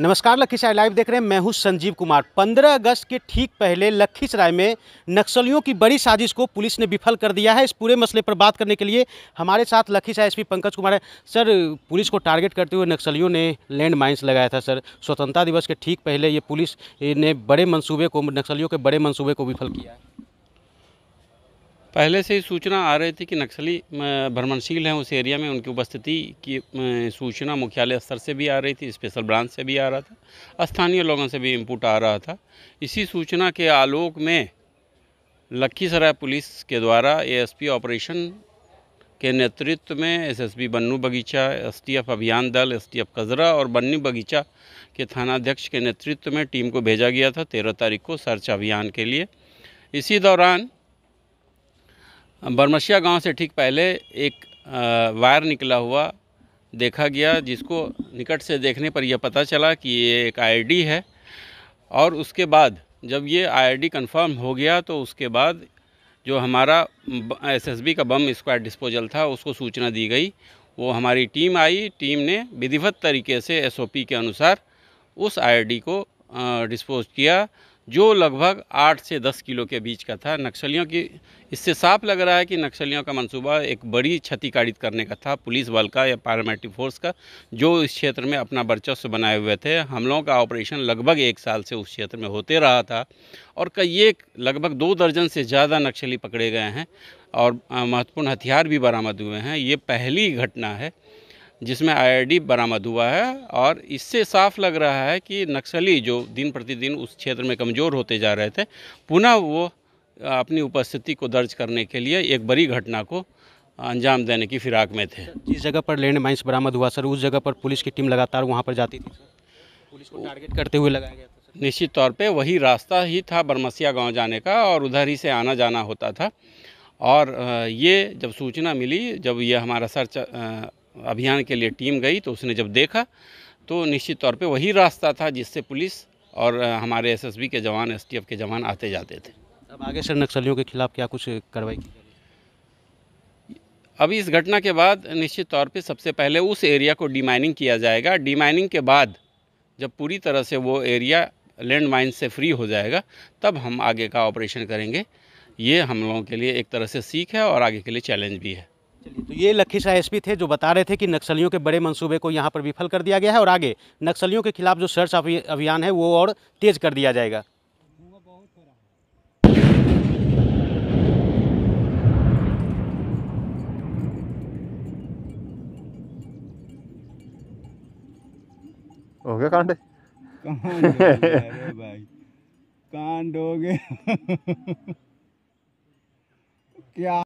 नमस्कार लखीसराय लाइव देख रहे हैं मैं हूं संजीव कुमार 15 अगस्त के ठीक पहले लखीसराय में नक्सलियों की बड़ी साजिश को पुलिस ने विफल कर दिया है इस पूरे मसले पर बात करने के लिए हमारे साथ लखीसराय एसपी पंकज कुमार है सर पुलिस को टारगेट करते हुए नक्सलियों ने लैंड माइंस लगाया था सर स्वतंत्रता दिवस के ठीक पहले ये पुलिस ने बड़े मनसूबे को नक्सलियों के बड़े मनसूबे को विफल किया है पहले से ही सूचना आ रही थी कि नक्सली भ्रमणशील हैं उस एरिया में उनकी उपस्थिति की सूचना मुख्यालय स्तर से भी आ रही थी स्पेशल ब्रांच से भी आ रहा था स्थानीय लोगों से भी इनपुट आ रहा था इसी सूचना के आलोक में लखीसराय पुलिस के द्वारा एएसपी ऑपरेशन के नेतृत्व में एसएसबी बन्नू बगीचा एसटीएफ अभियान दल एसटीएफ कजरा और बन्नी बगीचा के थानाध्यक्ष के नेतृत्व में टीम को भेजा गया था तेरह तारीख को सर्च अभियान के लिए इसी दौरान बरमसिया गांव से ठीक पहले एक वायर निकला हुआ देखा गया जिसको निकट से देखने पर यह पता चला कि ये एक आईडी है और उसके बाद जब ये आईडी कंफर्म हो गया तो उसके बाद जो हमारा एसएसबी का बम स्क्वाड डिस्पोजल था उसको सूचना दी गई वो हमारी टीम आई टीम ने विधिवत तरीके से एसओपी के अनुसार उस आईडी को डिस्पोज किया जो लगभग आठ से दस किलो के बीच का था नक्सलियों की इससे साफ लग रहा है कि नक्सलियों का मंसूबा एक बड़ी क्षतिकारित करने का था पुलिस बल का या पैरामिलिट्री फोर्स का जो इस क्षेत्र में अपना वर्चस्व बनाए हुए थे हमलों का ऑपरेशन लगभग एक साल से उस क्षेत्र में होते रहा था और कई एक लगभग दो दर्जन से ज़्यादा नक्सली पकड़े गए हैं और महत्वपूर्ण हथियार भी बरामद हुए हैं ये पहली घटना है जिसमें आईआईडी बरामद हुआ है और इससे साफ लग रहा है कि नक्सली जो दिन प्रतिदिन उस क्षेत्र में कमज़ोर होते जा रहे थे पुनः वो अपनी उपस्थिति को दर्ज करने के लिए एक बड़ी घटना को अंजाम देने की फिराक में थे जिस जगह पर लैंड माइंस बरामद हुआ सर उस जगह पर पुलिस की टीम लगातार वहाँ पर जाती थी पुलिस को टारगेट करते हुए लगाया गया था निश्चित तौर पर वही रास्ता ही था बरमसिया गाँव जाने का और उधर ही से आना जाना होता था और ये जब सूचना मिली जब ये हमारा सर्च अभियान के लिए टीम गई तो उसने जब देखा तो निश्चित तौर पे वही रास्ता था जिससे पुलिस और हमारे एसएसबी के जवान एसटीएफ के जवान आते जाते थे अब आगे सर नक्सलियों के खिलाफ क्या कुछ कार्रवाई की अभी इस घटना के बाद निश्चित तौर पे सबसे पहले उस एरिया को डीमाइनिंग किया जाएगा डीमाइनिंग के बाद जब पूरी तरह से वो एरिया लैंड माइन से फ्री हो जाएगा तब हम आगे का ऑपरेशन करेंगे ये हम लोगों के लिए एक तरह से सीख है और आगे के लिए चैलेंज भी है चलिए तो ये लखीसराय एसपी थे जो बता रहे थे कि नक्सलियों के बड़े मंसूबे को यहाँ पर विफल कर दिया गया है और आगे नक्सलियों के खिलाफ जो सर्च अभियान है वो और तेज़ कर दिया जाएगा हो गया कांड कांड हो गया क्या